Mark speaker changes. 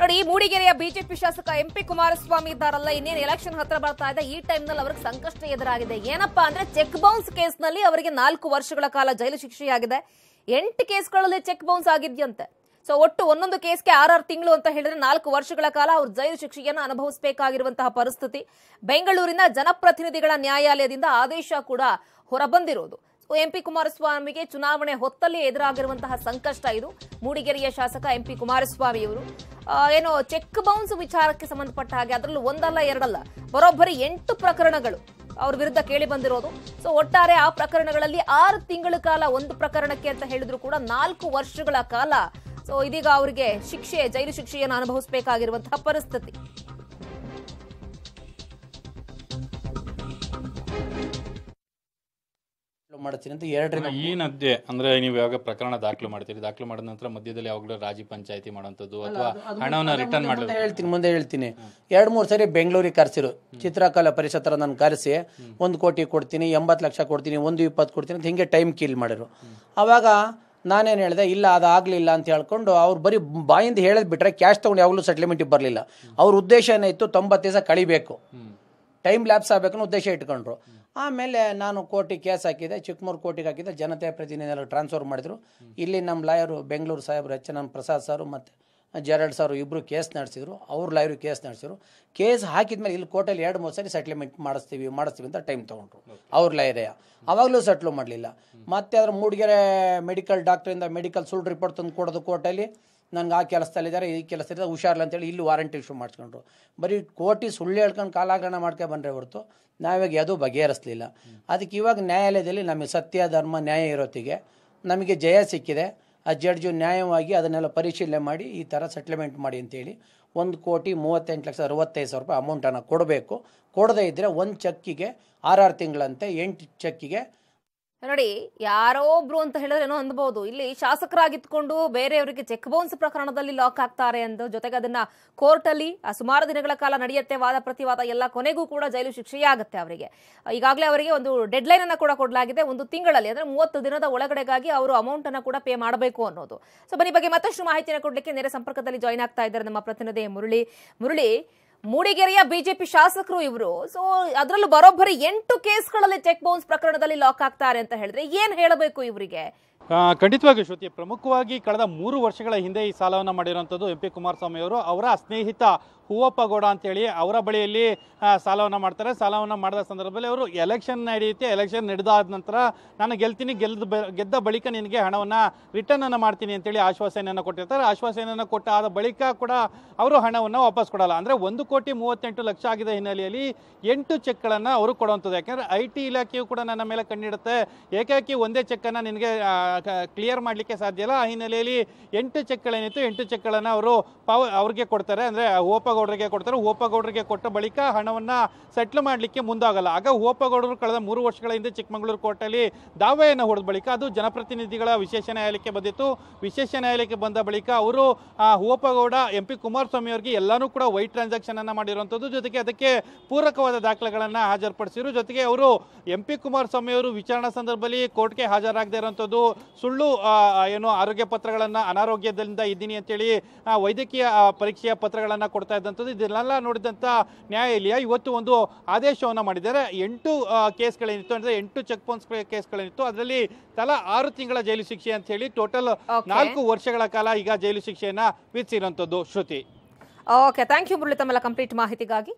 Speaker 1: ನೋಡಿ ಈ ಮೂಡಿಗೆರೆಯ ಬಿಜೆಪಿ ಶಾಸಕ ಎಂಪಿ ಕುಮಾರಸ್ವಾಮಿ ಇದ್ದಾರಲ್ಲ ಇನ್ನೇನು ಎಲೆಕ್ಷನ್ ಹತ್ರ ಬರ್ತಾ ಇದೆ ಈ ಟೈಮ್ ನಲ್ಲಿ ಅವ್ರಿಗೆ ಸಂಕಷ್ಟ ಎದುರಾಗಿದೆ ಏನಪ್ಪಾ ಅಂದ್ರೆ ಚೆಕ್ ಬೌನ್ಸ್ ಕೇಸ್ ನಲ್ಲಿ ಅವರಿಗೆ ನಾಲ್ಕು ವರ್ಷಗಳ ಕಾಲ ಜೈಲು ಶಿಕ್ಷೆಯಾಗಿದೆ ಎಂಟು ಕೇಸ್ಗಳಲ್ಲಿ ಚೆಕ್ ಬೌನ್ಸ್ ಆಗಿದ್ಯಂತೆ ಸೊ ಒಟ್ಟು ಒಂದೊಂದು ಕೇಸ್ಗೆ ಆರಾರು ತಿಂಗಳು ಅಂತ ಹೇಳಿದ್ರೆ ನಾಲ್ಕು ವರ್ಷಗಳ ಕಾಲ ಅವ್ರ ಜೈಲು ಶಿಕ್ಷೆಯನ್ನು ಅನುಭವಿಸಬೇಕಾಗಿರುವಂತಹ ಪರಿಸ್ಥಿತಿ ಬೆಂಗಳೂರಿನ ಜನಪ್ರತಿನಿಧಿಗಳ ನ್ಯಾಯಾಲಯದಿಂದ ಆದೇಶ ಕೂಡ ಹೊರಬಂದಿರೋದು ಎಂಪಿ ಕುಮಾರಸ್ವಾಮಿಗೆ ಚುನಾವಣೆ ಹೊತ್ತಲ್ಲಿ ಎದುರಾಗಿರುವಂತಹ ಸಂಕಷ್ಟ ಇದು ಮೂಡಿಗೆರೆಯ ಶಾಸಕ ಎಂಪಿ ಕುಮಾರಸ್ವಾಮಿ ಅವರು ಏನು ಚೆಕ್ ಬೌನ್ಸ್ ವಿಚಾರಕ್ಕೆ ಸಂಬಂಧಪಟ್ಟ ಹಾಗೆ ಅದರಲ್ಲೂ ಒಂದಲ್ಲ ಎರಡಲ್ಲ ಬರೋಬ್ಬರಿ ಎಂಟು ಪ್ರಕರಣಗಳು ಅವ್ರ ವಿರುದ್ಧ ಕೇಳಿ ಬಂದಿರೋದು ಸೊ ಒಟ್ಟಾರೆ ಆ ಪ್ರಕರಣಗಳಲ್ಲಿ ಆರು ತಿಂಗಳ ಕಾಲ ಒಂದು ಪ್ರಕರಣಕ್ಕೆ ಅಂತ ಹೇಳಿದ್ರು ಕೂಡ ನಾಲ್ಕು ವರ್ಷಗಳ ಕಾಲ ಸೊ ಇದೀಗ ಅವರಿಗೆ ಶಿಕ್ಷೆ ಜೈಲು ಶಿಕ್ಷೆಯನ್ನು ಅನುಭವಿಸಬೇಕಾಗಿರುವಂತಹ ಪರಿಸ್ಥಿತಿ
Speaker 2: ಮಾಡ್ತೀನಿ ಅಂತ ಎರಡರಿಂದ
Speaker 3: ಈ ನದ್ದೆ ಅಂದ್ರೆ ನೀವು ಯಾವಾಗ ಪ್ರಕರಣ ದಾಖಲು ಮಾಡ್ತೀರಿ ದಾಖಲು ಮಾಡಿದ ನಂತರ ಮಧ್ಯದಲ್ಲಿ ಯಾವಾಗಲೂ ರಾಜಿ ಪಂಚಾಯತಿ ಮಾಡುವಂಥದ್ದು ಅಥವಾ ಹಣವನ್ನು ರಿಟರ್ನ್ ಮಾಡೋದು
Speaker 2: ಹೇಳ್ತೀನಿ ಮುಂದೆ ಹೇಳ್ತೀನಿ ಎರಡು ಮೂರು ಸರಿ ಬೆಂಗಳೂರಿಗೆ ಕರೆಸಿರು ಚಿತ್ರಕಲಾ ಪರಿಷತ್ತರ ನಾನು ಕರೆಸಿ ಒಂದು ಕೋಟಿ ಕೊಡ್ತೀನಿ ಎಂಬತ್ತು ಲಕ್ಷ ಕೊಡ್ತೀನಿ ಒಂದು ಇಪ್ಪತ್ತು ಕೊಡ್ತೀನಿ ಅಂತ ಹಿಂಗೆ ಟೈಮ್ ಕೀಲ್ ಮಾಡಿರು ಆವಾಗ ನಾನೇನು ಹೇಳಿದೆ ಇಲ್ಲ ಅದಾಗಲಿಲ್ಲ ಅಂತ ಹೇಳ್ಕೊಂಡು ಅವ್ರು ಬರೀ ಬಾಯಿಂದ ಹೇಳೋದು ಬಿಟ್ರೆ ಕ್ಯಾಶ್ ತೊಗೊಂಡು ಯಾವಾಗಲೂ ಸೆಟ್ಲ್ಮೆಂಟಿಗೆ ಬರಲಿಲ್ಲ ಅವ್ರ ಉದ್ದೇಶ ಏನಾಯಿತು ತೊಂಬತ್ತು ದಿವಸ ಕಳಿಬೇಕು ಟೈಮ್ ಲ್ಯಾಬ್ಸ್ ಆಗಬೇಕನ್ನೋ ಉದ್ದೇಶ ಇಟ್ಕೊಂಡ್ರು ಆಮೇಲೆ ನಾನು ಕೋರ್ಟಿಗೆ ಕೇಸ್ ಹಾಕಿದೆ ಚಿಕ್ಕಮೂರು ಕೋರ್ಟಿಗೆ ಹಾಕಿದೆ ಜನತೆ ಪ್ರತಿನಿಧಿಗಳು ಟ್ರಾನ್ಸ್ಫರ್ ಮಾಡಿದರು ಇಲ್ಲಿ ನಮ್ಮ ಲಾಯರು ಬೆಂಗಳೂರು ಸಾಹೇಬ್ರು ಎಚ್ ಪ್ರಸಾದ್ ಸಾರು ಮತ್ತು ಜೆರಡ್ ಸಾರು ಇಬ್ಬರು ಕೇಸ್ ನಡೆಸಿದ್ರು ಅವ್ರ ಲಾಯರು ಕೇಸ್ ನಡೆಸಿದ್ರು ಕೇಸ್ ಹಾಕಿದ ಮೇಲೆ ಇಲ್ಲಿ ಕೋರ್ಟಲ್ಲಿ ಎರಡು ಮೂರು ಸರಿ ಸೆಟ್ಲ್ಮೆಂಟ್ ಮಾಡಿಸ್ತೀವಿ ಮಾಡಿಸ್ತೀವಿ ಅಂತ ಟೈಮ್ ತೊಗೊಂಡ್ರು ಅವ್ರ ಲಾಯರೇ ಅವಾಗಲೂ ಸೆಟ್ಲು ಮಾಡಲಿಲ್ಲ ಮತ್ತು ಅದ್ರ ಮೂಡಿಗೆರೆ ಮೆಡಿಕಲ್ ಡಾಕ್ಟ್ರಿಂದ ಮೆಡಿಕಲ್ ಸುಳ್ಳು ರಿಪೋರ್ಟ್ ತಂದು ಕೊಡೋದು ಕೋರ್ಟಲ್ಲಿ ನನಗೆ ಆ ಕೆಲಸದಲ್ಲಿದ್ದಾರೆ ಈ ಕೆಲಸದಲ್ಲಿದ್ದಾರೆ ಹುಷಾರಿಲ್ಲ ಅಂತೇಳಿ ಇಲ್ಲಿ ವಾರಂಟಿ ಇಶ್ಯೂ ಮಾಡಿಸ್ಕೊಂಡ್ರು ಬರೀ ಕೋಟಿ ಸುಳ್ಳು ಹೇಳ್ಕೊಂಡು ಕಾಲಾಗರಣ ಮಾಡ್ಕೊಂಡು ಬಂದರೆ ಹೊರತು ನಾವಿವಾಗ ಯಾವುದೂ ಬಗೆಹರಿಸಲಿಲ್ಲ ಅದಕ್ಕೆ ಇವಾಗ ನ್ಯಾಯಾಲಯದಲ್ಲಿ ನಮಗೆ ಸತ್ಯ ಧರ್ಮ ನ್ಯಾಯ ಇರೋತ್ತಿಗೆ ನಮಗೆ ಜಯ ಸಿಕ್ಕಿದೆ ಆ ಜಡ್ಜು ನ್ಯಾಯವಾಗಿ ಅದನ್ನೆಲ್ಲ ಪರಿಶೀಲನೆ ಮಾಡಿ ಈ ಥರ ಸೆಟ್ಲ್ಮೆಂಟ್ ಮಾಡಿ ಅಂತೇಳಿ ಒಂದು ಕೋಟಿ ಮೂವತ್ತೆಂಟು ಲಕ್ಷ ಅರವತ್ತೈದು ಸಾವಿರ ರೂಪಾಯಿ ಅಮೌಂಟನ್ನು ಕೊಡಬೇಕು ಕೊಡದೇ ಇದ್ದರೆ ಒಂದು ಚೆಕ್ಕಿಗೆ ಆರಾರು ತಿಂಗಳಂತೆ ಎಂಟು ಚೆಕ್ಕಿಗೆ
Speaker 1: ನೋಡಿ ಯಾರೋ ಒಬ್ರು ಅಂತ ಹೇಳಿದ್ರೆ ಏನೋ ಅನ್ಬಹುದು ಇಲ್ಲಿ ಶಾಸಕರಾಗಿತ್ಕೊಂಡು ಬೇರೆಯವರಿಗೆ ಚೆಕ್ ಬೌನ್ಸ್ ಪ್ರಕರಣದಲ್ಲಿ ಲಾಕ್ ಆಗ್ತಾರೆ ಎಂದು ಜೊತೆಗೆ ಅದನ್ನ ಕೋರ್ಟ್ ಅಲ್ಲಿ ಸುಮಾರು ದಿನಗಳ ಕಾಲ ನಡೆಯುತ್ತೆ ವಾದ ಪ್ರತಿವಾದ ಎಲ್ಲ ಕೊನೆಗೂ ಕೂಡ ಜೈಲು ಶಿಕ್ಷೆಯೇ ಅವರಿಗೆ ಈಗಾಗಲೇ ಅವರಿಗೆ ಒಂದು ಡೆಡ್ ಲೈನ್ ಅನ್ನ ಕೂಡ ಕೊಡಲಾಗಿದೆ ಒಂದು ತಿಂಗಳಲ್ಲಿ ಅಂದ್ರೆ ಮೂವತ್ತು ದಿನದ ಒಳಗಡೆಗಾಗಿ ಅವರು ಅಮೌಂಟ್ ಅನ್ನ ಕೂಡ ಪೇ ಮಾಡಬೇಕು ಅನ್ನೋದು ಸೊ ಬನ್ನಿ ಬಗ್ಗೆ ಮತ್ತಷ್ಟು ಮಾಹಿತಿಯನ್ನು ಕೊಡಲಿಕ್ಕೆ ನೆರೆ ಸಂಪರ್ಕದಲ್ಲಿ ಜಾಯಿನ್ ಆಗ್ತಾ ಇದ್ದಾರೆ ನಮ್ಮ ಪ್ರತಿನಿಧಿ ಮುರಳಿ ಮುರಳಿ ಮೂಡಿಗೆರೆಯ ಬಿಜೆಪಿ ಶಾಸಕರು ಇವರು ಸೊ ಅದರಲ್ಲೂ ಬರೋಬ್ಬರಿ ಎಂಟು ಕೇಸ್ಗಳಲ್ಲಿ ಚೆಕ್ ಬೌನ್ಸ್ ಪ್ರಕರಣದಲ್ಲಿ ಲಾಕ್ ಆಗ್ತಾರೆ ಅಂತ ಹೇಳಿದ್ರೆ ಏನ್ ಹೇಳಬೇಕು ಇವರಿಗೆ
Speaker 3: ಖಂಡಿತವಾಗಿ ಶ್ರುತಿ ಪ್ರಮುಖವಾಗಿ ಕಳೆದ ಮೂರು ವರ್ಷಗಳ ಹಿಂದೆ ಈ ಸಾಲವನ್ನು ಮಾಡಿರುವಂಥದ್ದು ಎಂ ಪಿ ಕುಮಾರಸ್ವಾಮಿ ಅವರು ಅವರ ಸ್ನೇಹಿತ ಹೂವಪ್ಪ ಗೌಡ ಅಂತೇಳಿ ಅವರ ಬಳಿಯಲ್ಲಿ ಸಾಲವನ್ನು ಮಾಡ್ತಾರೆ ಸಾಲವನ್ನು ಮಾಡಿದ ಸಂದರ್ಭದಲ್ಲಿ ಅವರು ಎಲೆಕ್ಷನ್ ನಡೆಯುತ್ತೆ ಎಲೆಕ್ಷನ್ ನಡೆದಾದ ನಂತರ ನಾನು ಗೆಲ್ತೀನಿ ಗೆಲ್ದ ಗೆದ್ದ ಬಳಿಕ ನಿನಗೆ ಹಣವನ್ನು ರಿಟರ್ನನ್ನು ಮಾಡ್ತೀನಿ ಅಂತೇಳಿ ಆಶ್ವಾಸನೆಯನ್ನು ಕೊಟ್ಟಿರ್ತಾರೆ ಆಶ್ವಾಸನೆಯನ್ನು ಕೊಟ್ಟಾದ ಬಳಿಕ ಕೂಡ ಅವರು ಹಣವನ್ನು ವಾಪಸ್ ಕೊಡಲ್ಲ ಅಂದರೆ ಒಂದು ಕೋಟಿ ಮೂವತ್ತೆಂಟು ಲಕ್ಷ ಆಗಿದ್ದ ಹಿನ್ನೆಲೆಯಲ್ಲಿ ಎಂಟು ಚೆಕ್ಗಳನ್ನು ಅವರು ಕೊಡುವಂಥದ್ದು ಯಾಕೆಂದರೆ ಐ ಟಿ ಇಲಾಖೆಯು ಕೂಡ ನನ್ನ ಮೇಲೆ ಕಣ್ಣಿಡುತ್ತೆ ಏಕಾಕಿ ಒಂದೇ ಚೆಕ್ಕನ್ನು ನಿನಗೆ ಕ್ಲಿಯರ್ ಮಾಡಲಿಕ್ಕೆ ಸಾಧ್ಯ ಇಲ್ಲ ಆ ಹಿನ್ನೆಲೆಯಲ್ಲಿ ಎಂಟು ಚೆಕ್ಗಳೇನಿತ್ತು ಎಂಟು ಚೆಕ್ಗಳನ್ನು ಅವರು ಪಾವ ಅವ್ರಿಗೆ ಕೊಡ್ತಾರೆ ಅಂದರೆ ಓಪ ಓಪಗೌಡರಿಗೆ ಕೊಡ್ತಾರೆ ಓಪಗೌಡರಿಗೆ ಕೊಟ್ಟ ಬಳಿಕ ಹಣವನ್ನು ಸೆಟ್ಲ್ ಮಾಡಲಿಕ್ಕೆ ಮುಂದಾಗಲ್ಲ ಆಗ ಓಪಗೌಡರು ಕಳೆದ ಮೂರು ವರ್ಷಗಳ ಹಿಂದೆ ಚಿಕ್ಕಮಗಳೂರು ಕೋರ್ಟಲ್ಲಿ ದಾವೆಯನ್ನು ಹೊಡೆದ ಬಳಿಕ ಅದು ಜನಪ್ರತಿನಿಧಿಗಳ ವಿಶೇಷ ನ್ಯಾಯಾಲಯಕ್ಕೆ ಬಂದಿತ್ತು ವಿಶೇಷ ನ್ಯಾಯಾಲಯಕ್ಕೆ ಬಂದ ಬಳಿಕ ಅವರು ಓಪಗೌಡ ಎಂ ಪಿ ಕುಮಾರಸ್ವಾಮಿ ಅವರಿಗೆ ಎಲ್ಲನೂ ಕೂಡ ವೈಟ್ ಟ್ರಾನ್ಸಾಕ್ಷನ್ ಅನ್ನು ಮಾಡಿರುವಂಥದ್ದು ಜೊತೆಗೆ ಅದಕ್ಕೆ ಪೂರಕವಾದ ದಾಖಲೆಗಳನ್ನು ಹಾಜರುಪಡಿಸಿರು ಜೊತೆಗೆ ಅವರು ಎಂ ಪಿ ಕುಮಾರಸ್ವಾಮಿ ಅವರು ವಿಚಾರಣಾ ಸಂದರ್ಭದಲ್ಲಿ ಕೋರ್ಟ್ಗೆ ಹಾಜರಾಗದೇ ಇರುವಂಥದ್ದು ಸುಳ್ಳು ಏನು ಆರೋಗ್ಯ ಪತ್ರಗಳನ್ನು ಅನಾರೋಗ್ಯದಿಂದ ಇದ್ದೀನಿ ಅಂತೇಳಿ ವೈದ್ಯಕೀಯ ಪರೀಕ್ಷೆಯ ಪತ್ರಗಳನ್ನು ಕೊಡ್ತಾ ಇದ್ದ ಮಾಡಿದಂಥದ್ದು ಇದನ್ನೆಲ್ಲ ನೋಡಿದಂಥ ನ್ಯಾಯಾಲಯ ಇವತ್ತು ಒಂದು ಆದೇಶವನ್ನು ಮಾಡಿದ್ದಾರೆ ಎಂಟು ಕೇಸ್ಗಳೇನಿತ್ತು ಅಂದರೆ ಎಂಟು ಚೆಕ್ ಪೋಸ್ಟ್ ಕೇಸ್ಗಳೇನಿತ್ತು ಅದರಲ್ಲಿ ತಲಾ ಆರು ತಿಂಗಳ ಜೈಲು ಶಿಕ್ಷೆ ಅಂತ ಹೇಳಿ ಟೋಟಲ್ ನಾಲ್ಕು ವರ್ಷಗಳ ಕಾಲ ಈಗ ಜೈಲು ಶಿಕ್ಷೆಯನ್ನು ವಿಧಿಸಿರುವಂಥದ್ದು Shruti
Speaker 1: okay thank you Murali ತಮ್ಮೆಲ್ಲ ಕಂಪ್ಲೀಟ್ ಮಾಹಿತಿಗಾಗಿ